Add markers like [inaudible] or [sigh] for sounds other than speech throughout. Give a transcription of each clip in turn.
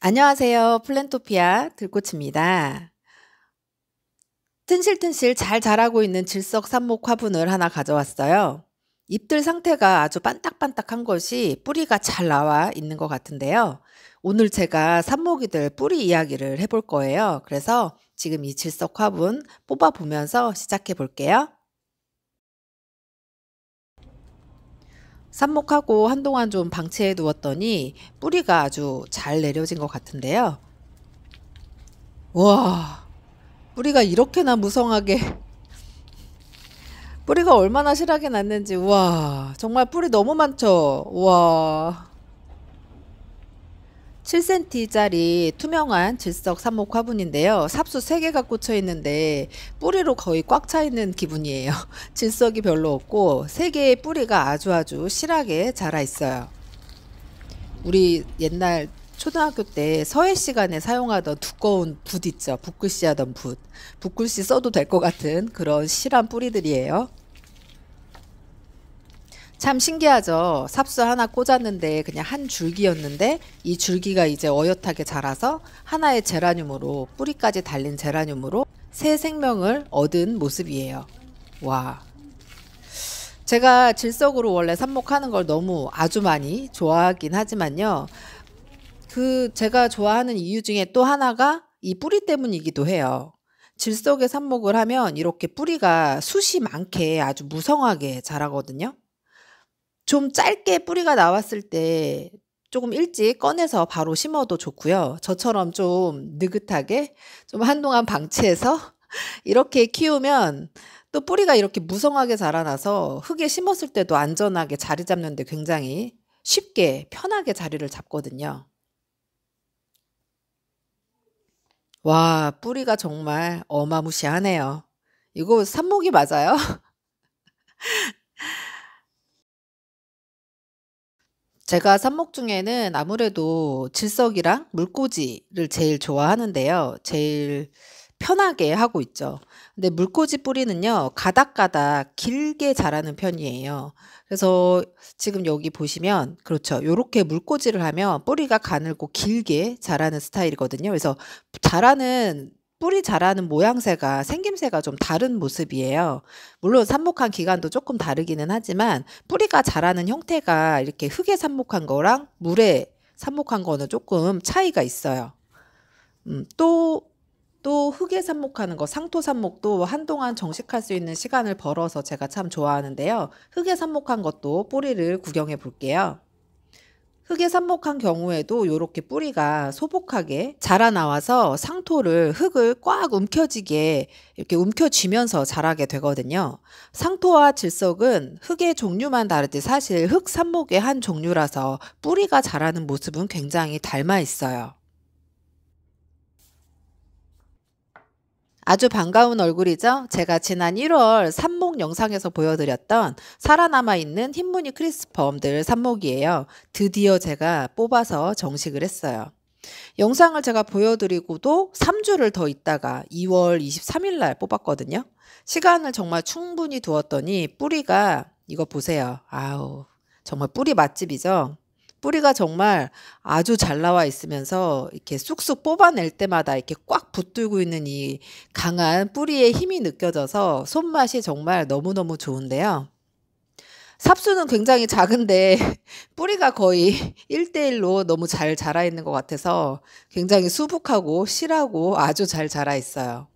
안녕하세요. 플랜토피아 들꽃입니다. 튼실튼실 잘 자라고 있는 질석 삽목 화분을 하나 가져왔어요. 잎들 상태가 아주 반딱반딱한 것이 뿌리가 잘 나와 있는 것 같은데요. 오늘 제가 삽목이 들 뿌리 이야기를 해볼 거예요. 그래서 지금 이 질석 화분 뽑아보면서 시작해 볼게요. 삽목하고 한동안 좀 방치해 두었더니 뿌리가 아주 잘 내려진 것 같은데요. 와, 뿌리가 이렇게나 무성하게 뿌리가 얼마나 실하게 났는지 와 정말 뿌리 너무 많죠. 와 7cm짜리 투명한 질석 삽목 화분인데요. 삽수 3개가 꽂혀 있는데 뿌리로 거의 꽉 차 있는 기분이에요. [laughs] 질석이 별로 없고 3개의 뿌리가 아주 아주 실하게 자라 있어요. 우리 옛날 초등학교 때 서예 시간에 사용하던 두꺼운 붓 있죠. 붓글씨 하던 붓. 붓글씨 써도 될 것 같은 그런 실한 뿌리들이에요. 참 신기하죠. 삽수 하나 꽂았는데 그냥 한 줄기였는데 이 줄기가 이제 어엿하게 자라서 하나의 제라늄으로 뿌리까지 달린 제라늄으로 새 생명을 얻은 모습이에요. 와. 제가 질석으로 원래 삽목하는 걸 너무 아주 많이 좋아하긴 하지만요. 그 제가 좋아하는 이유 중에 또 하나가 이 뿌리 때문이기도 해요. 질석에 삽목을 하면 이렇게 뿌리가 숱이 많게 아주 무성하게 자라거든요. 좀 짧게 뿌리가 나왔을 때 조금 일찍 꺼내서 바로 심어도 좋고요. 저처럼 좀 느긋하게 좀 한동안 방치해서 [laughs] 이렇게 키우면 또 뿌리가 이렇게 무성하게 자라나서 흙에 심었을 때도 안전하게 자리 잡는데 굉장히 쉽게 편하게 자리를 잡거든요. 와, 뿌리가 정말 어마무시하네요. 이거 삽목이 맞아요? [laughs] 제가 삽목 중에는 아무래도 질석이랑 물꽂이를 제일 좋아하는데요. 제일 편하게 하고 있죠. 근데 물꽂이 뿌리는요, 가닥가닥 길게 자라는 편이에요. 그래서 지금 여기 보시면, 그렇죠. 요렇게 물꽂이를 하면 뿌리가 가늘고 길게 자라는 스타일이거든요. 그래서 자라는 뿌리 자라는 모양새가 생김새가 좀 다른 모습이에요. 물론 삽목한 기간도 조금 다르기는 하지만 뿌리가 자라는 형태가 이렇게 흙에 삽목한 거랑 물에 삽목한 거는 조금 차이가 있어요. 음, 또또 흙에 삽목하는 거 상토 삽목도 한동안 정식할 수 있는 시간을 벌어서 제가 참 좋아하는데요. 흙에 삽목한 것도 뿌리를 구경해 볼게요. 흙에 삽목한 경우에도 이렇게 뿌리가 소복하게 자라나와서 상토를 흙을 꽉 움켜쥐게 이렇게 움켜쥐면서 자라게 되거든요. 상토와 질석은 흙의 종류만 다르지 사실 흙 삽목의 한 종류라서 뿌리가 자라는 모습은 굉장히 닮아 있어요. 아주 반가운 얼굴이죠? 제가 지난 1월 삽목 영상에서 보여드렸던 살아남아 있는 흰무늬 크리스펌들 삽목이에요. 드디어 제가 뽑아서 정식을 했어요. 영상을 제가 보여드리고도 3주를 더 있다가 2월 23일 날 뽑았거든요. 시간을 정말 충분히 두었더니 뿌리가 이거 보세요. 아우 정말 뿌리 맛집이죠. 뿌리가 정말 아주 잘 나와 있으면서 이렇게 쑥쑥 뽑아낼 때마다 이렇게 꽉 붙들고 있는 이 강한 뿌리의 힘이 느껴져서 손맛이 정말 너무너무 좋은데요. 삽수는 굉장히 작은데 [laughs] 뿌리가 거의 1대1로 너무 잘 자라 있는 것 같아서 굉장히 수북하고 실하고 아주 잘 자라 있어요.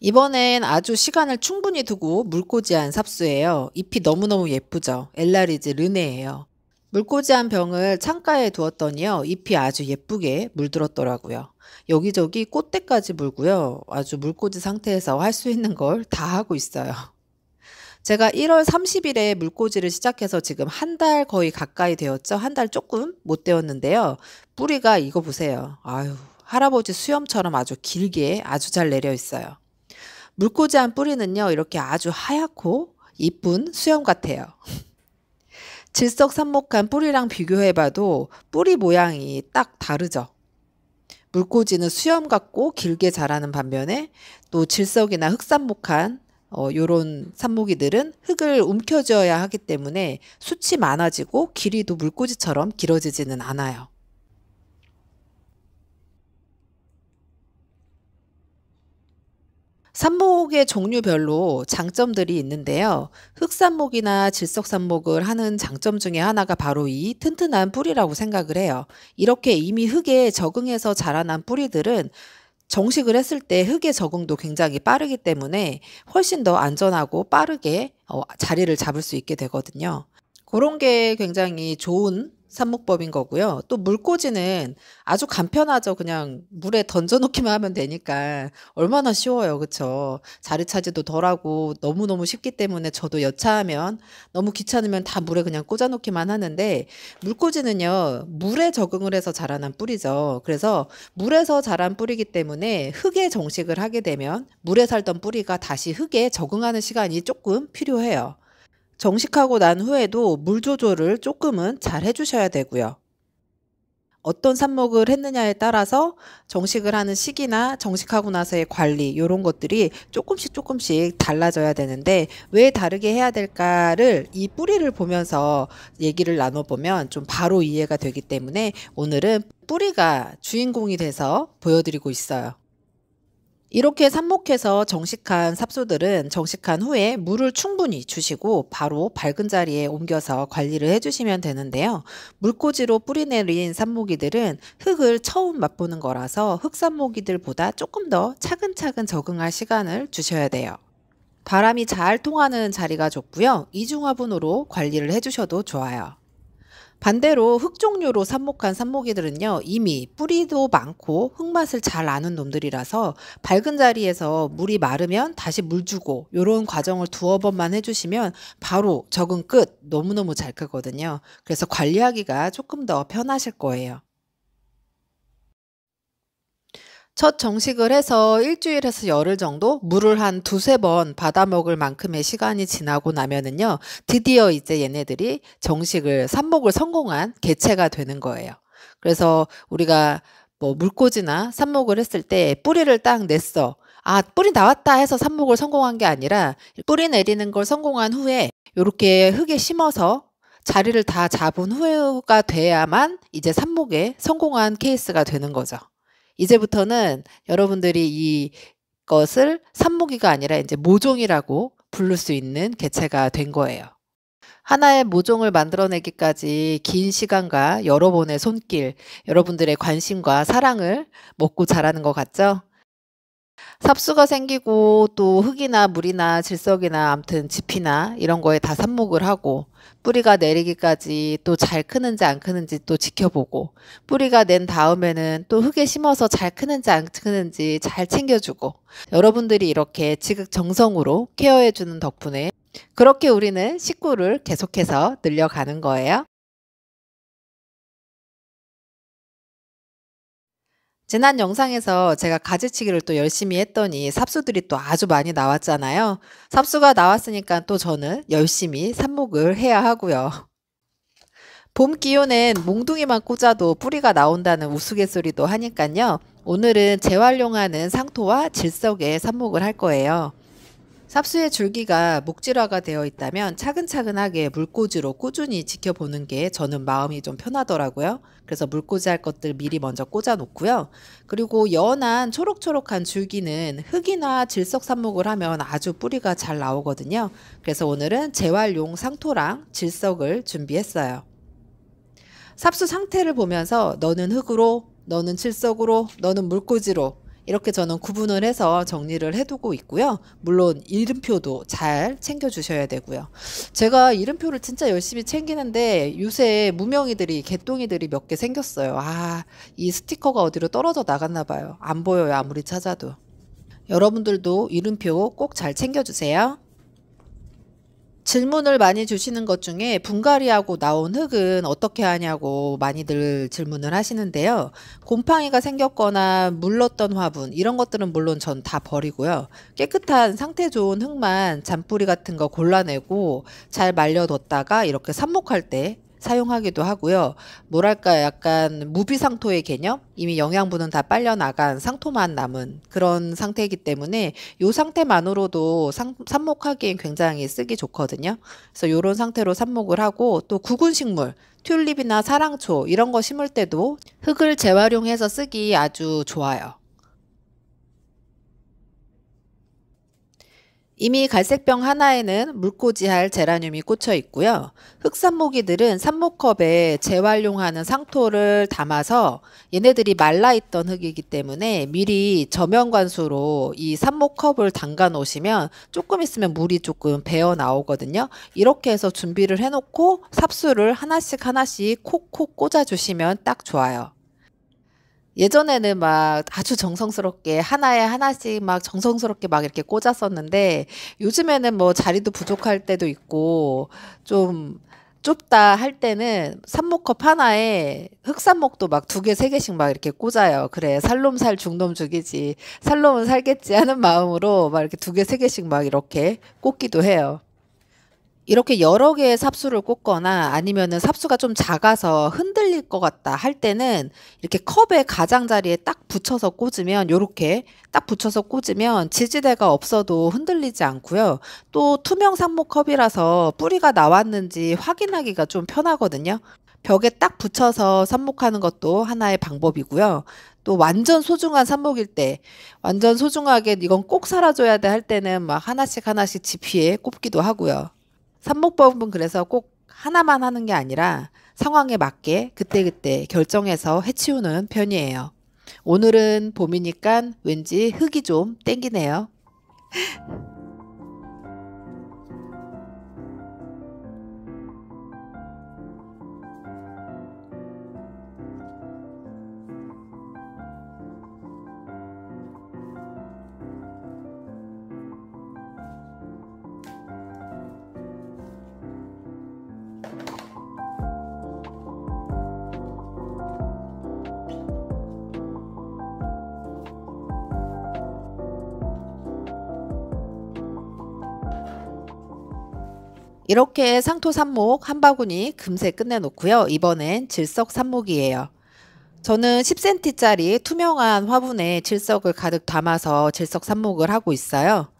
이번엔 아주 시간을 충분히 두고 물꽂이한 삽수예요. 잎이 너무너무 예쁘죠. 엘라리즈 르네예요. 물꽂이한 병을 창가에 두었더니요. 잎이 아주 예쁘게 물들었더라고요. 여기저기 꽃대까지 물고요. 아주 물꽂이 상태에서 할 수 있는 걸 다 하고 있어요. 제가 1월 30일에 물꽂이를 시작해서 지금 한 달 거의 가까이 되었죠. 한 달 조금 못 되었는데요. 뿌리가 이거 보세요. 아유, 할아버지 수염처럼 아주 길게 아주 잘 내려 있어요. 물꽂이 한 뿌리는요, 이렇게 아주 하얗고 이쁜 수염 같아요. [laughs] 질석산목한 뿌리랑 비교해봐도 뿌리 모양이 딱 다르죠. 물꽂이는 수염 같고 길게 자라는 반면에 또 질석이나 흑삼목한 어, 요런 산모기들은 흙을 움켜쥐어야 하기 때문에 숱이 많아지고 길이도 물꽂이처럼 길어지지는 않아요. 삽목의 종류별로 장점들이 있는데요. 흑삽목이나 질석삽목을 하는 장점 중에 하나가 바로 이 튼튼한 뿌리라고 생각을 해요. 이렇게 이미 흙에 적응해서 자라난 뿌리들은 정식을 했을 때 흙의 적응도 굉장히 빠르기 때문에 훨씬 더 안전하고 빠르게 어, 자리를 잡을 수 있게 되거든요. 그런 게 굉장히 좋은 삽목법인 거고요. 또 물꽂이는 아주 간편하죠. 그냥 물에 던져놓기만 하면 되니까 얼마나 쉬워요. 그쵸? 자리 차지도 덜하고 너무너무 쉽기 때문에 저도 여차하면 너무 귀찮으면 다 물에 그냥 꽂아놓기만 하는데 물꽂이는요. 물에 적응을 해서 자라난 뿌리죠. 그래서 물에서 자란 뿌리기 때문에 흙에 정식을 하게 되면 물에 살던 뿌리가 다시 흙에 적응하는 시간이 조금 필요해요. 정식하고 난 후에도 물 조절을 조금은 잘 해주셔야 되고요. 어떤 삽목을 했느냐에 따라서 정식을 하는 시기나 정식하고 나서의 관리 이런 것들이 조금씩 조금씩 달라져야 되는데 왜 다르게 해야 될까를 이 뿌리를 보면서 얘기를 나눠보면 좀 바로 이해가 되기 때문에 오늘은 뿌리가 주인공이 돼서 보여드리고 있어요. 이렇게 삽목해서 정식한 삽소들은 정식한 후에 물을 충분히 주시고 바로 밝은 자리에 옮겨서 관리를 해주시면 되는데요. 물꽂이로 뿌리내린 삽목이들은 흙을 처음 맛보는 거라서 흙삽목이들보다 조금 더 차근차근 적응할 시간을 주셔야 돼요. 바람이 잘 통하는 자리가 좋고요. 이중화분으로 관리를 해주셔도 좋아요. 반대로 흙 종류로 삽목한 삽목이들은요 이미 뿌리도 많고 흙맛을 잘 아는 놈들이라서 밝은 자리에서 물이 마르면 다시 물 주고 요런 과정을 두어 번만 해주시면 바로 적은 끝 너무너무 잘 크거든요 그래서 관리하기가 조금 더 편하실 거예요 첫 정식을 해서 일주일에서 열흘 정도 물을 한 두세 번 받아 먹을 만큼의 시간이 지나고 나면은요, 드디어 이제 얘네들이 정식을 삽목을 성공한 개체가 되는 거예요. 그래서 우리가 뭐 물꽂이나 삽목을 했을 때 뿌리를 딱 냈어. 아, 뿌리 나왔다 해서 삽목을 성공한 게 아니라 뿌리 내리는 걸 성공한 후에 이렇게 흙에 심어서 자리를 다 잡은 후가 돼야만 이제 삽목에 성공한 케이스가 되는 거죠. 이제부터는 여러분들이 이 것을 산모기가 아니라 이제 모종이라고 부를 수 있는 개체가 된 거예요. 하나의 모종을 만들어내기까지 긴 시간과 여러 번의 손길, 여러분들의 관심과 사랑을 먹고 자라는 것 같죠? 삽수가 생기고 또 흙이나 물이나 질석이나 암튼 지피나 이런 거에 다 삽목을 하고 뿌리가 내리기까지 또 잘 크는지 안 크는지 또 지켜보고 뿌리가 낸 다음에는 또 흙에 심어서 잘 크는지 안 크는지 잘 챙겨주고 여러분들이 이렇게 지극정성으로 케어해주는 덕분에 그렇게 우리는 식구를 계속해서 늘려가는 거예요. 지난 영상에서 제가 가지치기를 또 열심히 했더니 삽수들이 또 아주 많이 나왔잖아요. 삽수가 나왔으니까 또 저는 열심히 삽목을 해야 하고요. 봄 기온엔 몽둥이만 꽂아도 뿌리가 나온다는 우스갯소리도 하니까요. 오늘은 재활용하는 상토와 질석에 삽목을 할 거예요. 삽수의 줄기가 목질화가 되어 있다면 차근차근하게 물꽂이로 꾸준히 지켜보는 게 저는 마음이 좀 편하더라고요. 그래서 물꽂이 할 것들 미리 먼저 꽂아 놓고요. 그리고 연한 초록초록한 줄기는 흙이나 질석 삽목을 하면 아주 뿌리가 잘 나오거든요. 그래서 오늘은 재활용 상토랑 질석을 준비했어요. 삽수 상태를 보면서 너는 흙으로, 너는 질석으로, 너는 물꽂이로 이렇게 저는 구분을 해서 정리를 해두고 있고요. 물론 이름표도 잘 챙겨주셔야 되고요. 제가 이름표를 진짜 열심히 챙기는데 요새 무명이들이 개똥이들이 몇 개 생겼어요. 아, 이 스티커가 어디로 떨어져 나갔나 봐요. 안 보여요. 아무리 찾아도. 여러분들도 이름표 꼭 잘 챙겨주세요. 질문을 많이 주시는 것 중에 분갈이하고 나온 흙은 어떻게 하냐고 많이들 질문을 하시는데요. 곰팡이가 생겼거나 물렀던 화분 이런 것들은 물론 전 다 버리고요. 깨끗한 상태 좋은 흙만 잔뿌리 같은 거 골라내고 잘 말려뒀다가 이렇게 삽목할 때 사용하기도 하고요. 뭐랄까 약간 무비상토의 개념? 이미 영양분은 다 빨려나간 상토만 남은 그런 상태이기 때문에 요 상태만으로도 상, 삽목하기엔 굉장히 쓰기 좋거든요. 그래서 요런 상태로 삽목을 하고 또 구근 식물, 튤립이나 사랑초 이런 거 심을 때도 흙을 재활용해서 쓰기 아주 좋아요. 이미 갈색병 하나에는 물꽂이할 제라늄이 꽂혀 있고요. 흑산모기들은 삽목컵에 재활용하는 상토를 담아서 얘네들이 말라있던 흙이기 때문에 미리 저면관수로 이 삽목컵을 담가 놓으시면 조금 있으면 물이 조금 배어 나오거든요. 이렇게 해서 준비를 해놓고 삽수를 하나씩 하나씩 콕콕 꽂아주시면 딱 좋아요. 예전에는 막 아주 정성스럽게 하나에 하나씩 막 정성스럽게 막 이렇게 꽂았었는데 요즘에는 뭐 자리도 부족할 때도 있고 좀 좁다 할 때는 삽목컵 하나에 흑산목도 막 두 개, 세 개씩 막 이렇게 꽂아요. 그래, 살롬 살, 중놈 죽이지. 살롬은 살겠지 하는 마음으로 막 이렇게 두 개, 세 개씩 막 이렇게 꽂기도 해요. 이렇게 여러 개의 삽수를 꽂거나 아니면은 삽수가 좀 작아서 흔들릴 것 같다 할 때는 이렇게 컵의 가장자리에 딱 붙여서 꽂으면 요렇게 딱 붙여서 꽂으면 지지대가 없어도 흔들리지 않고요. 또 투명 삽목컵이라서 뿌리가 나왔는지 확인하기가 좀 편하거든요. 벽에 딱 붙여서 삽목하는 것도 하나의 방법이고요. 또 완전 소중한 삽목일 때, 완전 소중하게 이건 꼭 사라져야 돼 할 때는 막 하나씩 하나씩 지피에 꼽기도 하고요. 삼목법은 그래서 꼭 하나만 하는 게 아니라 상황에 맞게 그때그때 결정해서 해치우는 편이에요. 오늘은 봄이니까 왠지 흙이 좀 땡기네요. 이렇게 상토 삽목 한 바구니 금세 끝내놓고요. 이번엔 질석 삽목이에요. 저는 10cm짜리 투명한 화분에 질석을 가득 담아서 질석 삽목을 하고 있어요.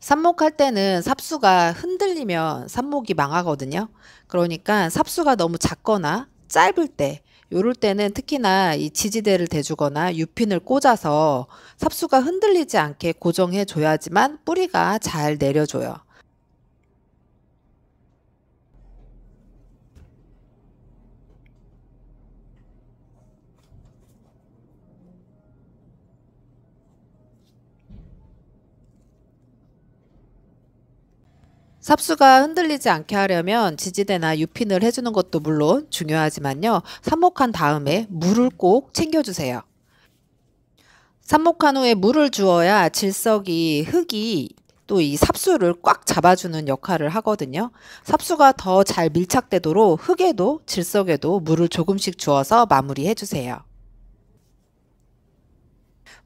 삽목할 때는 삽수가 흔들리면 삽목이 망하거든요. 그러니까 삽수가 너무 작거나 짧을 때 요럴 때는 특히나 이 지지대를 대주거나 유핀을 꽂아서 삽수가 흔들리지 않게 고정해 줘야지만 뿌리가 잘 내려줘요. 삽수가 흔들리지 않게 하려면 지지대나 유핀을 해주는 것도 물론 중요하지만요. 삽목한 다음에 물을 꼭 챙겨주세요. 삽목한 후에 물을 주어야 질석이 흙이 또 이 삽수를 꽉 잡아주는 역할을 하거든요. 삽수가 더 잘 밀착되도록 흙에도 질석에도 물을 조금씩 주어서 마무리해주세요.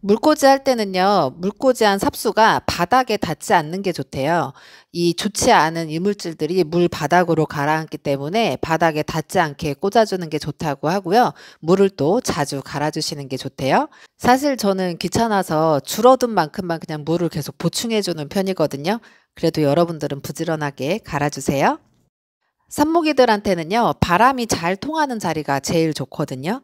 물꽂이 할 때는요, 물꽂이한 삽수가 바닥에 닿지 않는 게 좋대요. 이 좋지 않은 이물질들이 물 바닥으로 가라앉기 때문에 바닥에 닿지 않게 꽂아주는 게 좋다고 하고요. 물을 또 자주 갈아주시는 게 좋대요. 사실 저는 귀찮아서 줄어든 만큼만 그냥 물을 계속 보충해주는 편이거든요. 그래도 여러분들은 부지런하게 갈아주세요. 산모기들한테는요, 바람이 잘 통하는 자리가 제일 좋거든요.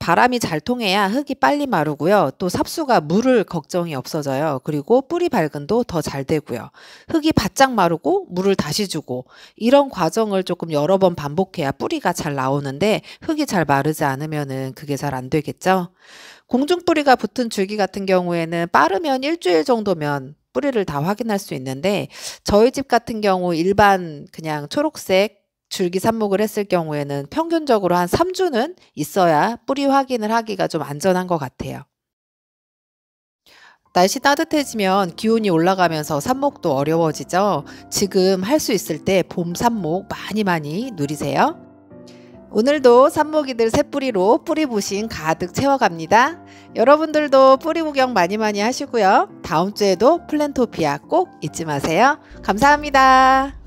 바람이 잘 통해야 흙이 빨리 마르고요. 또 삽수가 물을 걱정이 없어져요. 그리고 뿌리 밝은도 더 잘 되고요. 흙이 바짝 마르고 물을 다시 주고 이런 과정을 조금 여러 번 반복해야 뿌리가 잘 나오는데 흙이 잘 마르지 않으면은 그게 잘 안 되겠죠. 공중뿌리가 붙은 줄기 같은 경우에는 빠르면 일주일 정도면 뿌리를 다 확인할 수 있는데 저희 집 같은 경우 일반 그냥 초록색 줄기 삽목을 했을 경우에는 평균적으로 한 3주는 있어야 뿌리 확인을 하기가 좀 안전한 것 같아요. 날씨 따뜻해지면 기온이 올라가면서 삽목도 어려워지죠. 지금 할 수 있을 때 봄 삽목 많이 많이 누리세요. 오늘도 삽목이들 새뿌리로 뿌리부신 가득 채워갑니다. 여러분들도 뿌리 구경 많이 많이 하시고요. 다음 주에도 플랜토피아 꼭 잊지 마세요. 감사합니다.